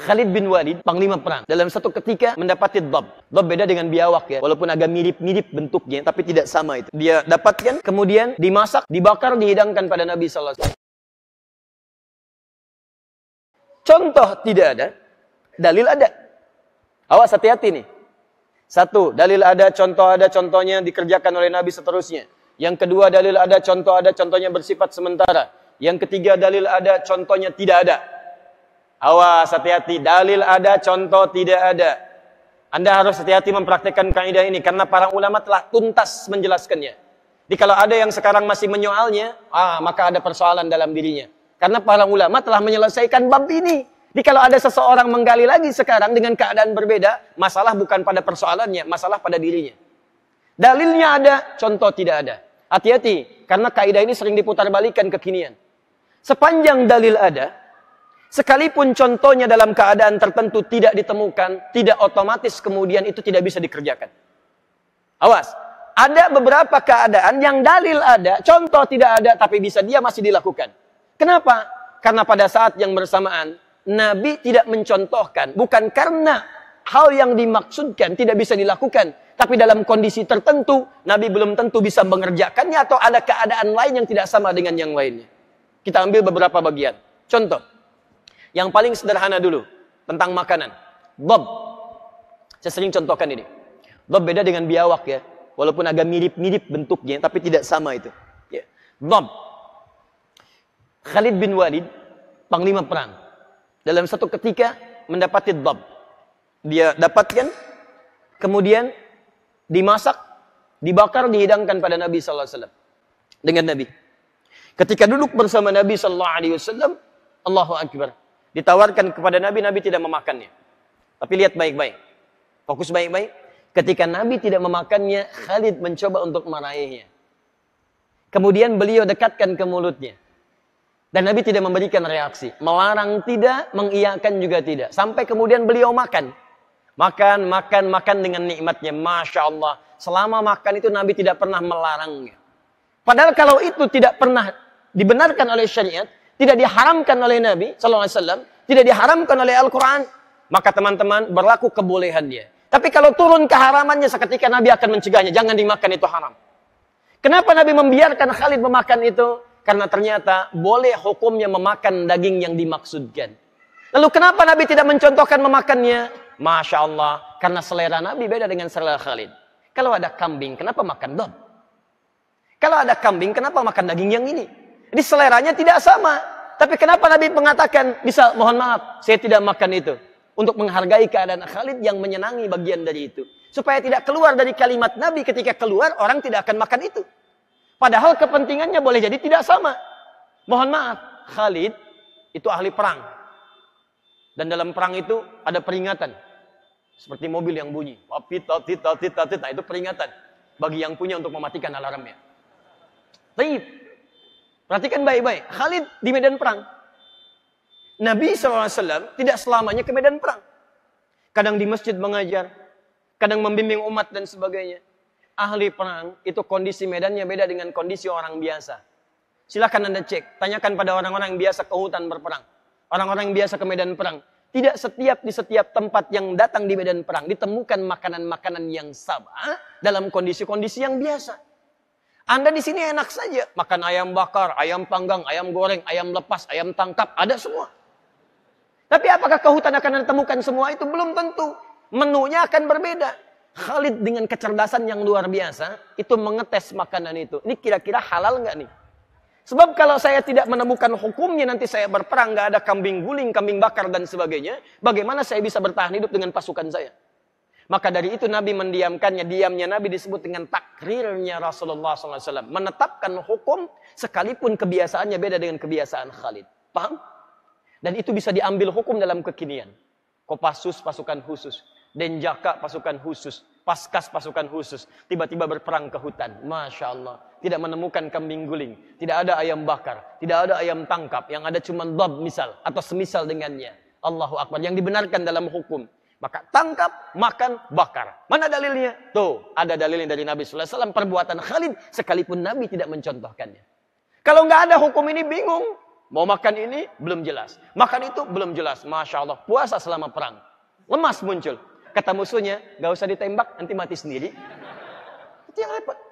Khalid bin Walid, panglima perang, dalam satu ketika mendapati dhab. Dhab beda dengan biawak ya, walaupun agak mirip-mirip bentuknya, tapi tidak sama itu. Dia dapatkan, kemudian dimasak, dibakar, dihidangkan pada Nabi SAW. Contoh tidak ada, dalil ada. Awas hati-hati nih. Satu, dalil ada, contoh ada, contohnya dikerjakan oleh Nabi seterusnya. Yang kedua, dalil ada, contoh ada, contohnya bersifat sementara. Yang ketiga, dalil ada, contohnya tidak ada. Awas, hati-hati. Dalil ada, contoh tidak ada. Anda harus hati-hati mempraktekkan kaidah ini karena para ulama telah tuntas menjelaskannya. Jadi kalau ada yang sekarang masih menyoalnya, ah maka ada persoalan dalam dirinya. Karena para ulama telah menyelesaikan bab ini. Jadi kalau ada seseorang menggali lagi sekarang dengan keadaan berbeda, masalah bukan pada persoalannya, masalah pada dirinya. Dalilnya ada, contoh tidak ada. Hati-hati, karena kaidah ini sering diputar kekinian. Sepanjang dalil ada, Sekalipun contohnya dalam keadaan tertentu tidak ditemukan, tidak otomatis kemudian itu tidak bisa dikerjakan. Awas, ada beberapa keadaan yang dalil ada, contoh tidak ada tapi bisa dia masih dilakukan. Kenapa? Karena pada saat yang bersamaan Nabi tidak mencontohkan, bukan karena hal yang dimaksudkan tidak bisa dilakukan, tapi dalam kondisi tertentu Nabi belum tentu bisa mengerjakannya atau ada keadaan lain yang tidak sama dengan yang lainnya. Kita ambil beberapa bagian. Contoh, yang paling sederhana dulu tentang makanan. bob. Saya sering contohkan ini. Bob beda dengan biawak ya. Walaupun agak mirip-mirip bentuknya tapi tidak sama itu. Ya. Khalid bin Walid panglima perang. Dalam satu ketika mendapati bob, Dia dapatkan kemudian dimasak, dibakar, dihidangkan pada Nabi saw. Dengan Nabi. Ketika duduk bersama Nabi saw, alaihi wasallam, Allahu akbar ditawarkan kepada Nabi, Nabi tidak memakannya. Tapi lihat baik-baik. Fokus baik-baik. Ketika Nabi tidak memakannya, Khalid mencoba untuk meraihnya. Kemudian beliau dekatkan ke mulutnya. Dan Nabi tidak memberikan reaksi. Melarang tidak, mengiyakan juga tidak. Sampai kemudian beliau makan. Makan, makan, makan dengan nikmatnya. Masya Allah. Selama makan itu Nabi tidak pernah melarangnya. Padahal kalau itu tidak pernah dibenarkan oleh syariat, tidak diharamkan oleh Nabi Sallallahu tidak diharamkan oleh Al-Quran, maka teman-teman berlaku kebolehannya. Tapi kalau turun keharamannya seketika Nabi akan mencegahnya, jangan dimakan itu haram. Kenapa Nabi membiarkan Khalid memakan itu? Karena ternyata boleh hukumnya memakan daging yang dimaksudkan. Lalu kenapa Nabi tidak mencontohkan memakannya? Masya Allah, karena selera Nabi beda dengan selera Khalid. Kalau ada kambing, kenapa makan dom? Kalau ada kambing, kenapa makan daging yang ini? Jadi seleranya tidak sama. Tapi kenapa Nabi mengatakan, bisa mohon maaf, saya tidak makan itu. Untuk menghargai keadaan Khalid yang menyenangi bagian dari itu. Supaya tidak keluar dari kalimat Nabi ketika keluar, orang tidak akan makan itu. Padahal kepentingannya boleh jadi tidak sama. Mohon maaf, Khalid itu ahli perang. Dan dalam perang itu ada peringatan. Seperti mobil yang bunyi. tapi wapit, wapit, wapit. Nah, itu peringatan. Bagi yang punya untuk mematikan alarmnya. Tapi Perhatikan baik-baik. Khalid di medan perang. Nabi SAW tidak selamanya ke medan perang. Kadang di masjid mengajar. Kadang membimbing umat dan sebagainya. Ahli perang itu kondisi medannya beda dengan kondisi orang biasa. Silahkan Anda cek. Tanyakan pada orang-orang yang biasa ke hutan berperang. Orang-orang yang biasa ke medan perang. Tidak setiap di setiap tempat yang datang di medan perang ditemukan makanan-makanan yang sama dalam kondisi-kondisi yang biasa. Anda di sini enak saja. Makan ayam bakar, ayam panggang, ayam goreng, ayam lepas, ayam tangkap, ada semua. Tapi apakah ke hutan akan Anda temukan semua itu? Belum tentu. Menunya akan berbeda. Khalid dengan kecerdasan yang luar biasa, itu mengetes makanan itu. Ini kira-kira halal nggak nih? Sebab kalau saya tidak menemukan hukumnya nanti saya berperang, nggak ada kambing guling, kambing bakar dan sebagainya, bagaimana saya bisa bertahan hidup dengan pasukan saya? Maka dari itu Nabi mendiamkannya. Diamnya Nabi disebut dengan takrirnya Rasulullah SAW. Menetapkan hukum sekalipun kebiasaannya beda dengan kebiasaan Khalid. Paham? Dan itu bisa diambil hukum dalam kekinian. Kopassus pasukan khusus. Denjaka pasukan khusus. Paskas pasukan khusus. Tiba-tiba berperang ke hutan. Masya Allah. Tidak menemukan kambing guling. Tidak ada ayam bakar. Tidak ada ayam tangkap. Yang ada cuma dob misal. Atau semisal dengannya. Allahu Akbar. Yang dibenarkan dalam hukum. Maka tangkap, makan, bakar. Mana dalilnya? Tuh, ada dalilnya dari Nabi SAW. Perbuatan Khalid, sekalipun Nabi tidak mencontohkannya. Kalau nggak ada hukum ini bingung. Mau makan ini belum jelas. Makan itu belum jelas. Masya Allah, puasa selama perang. Lemas muncul. Kata musuhnya, nggak usah ditembak, nanti mati sendiri. Itu yang repot.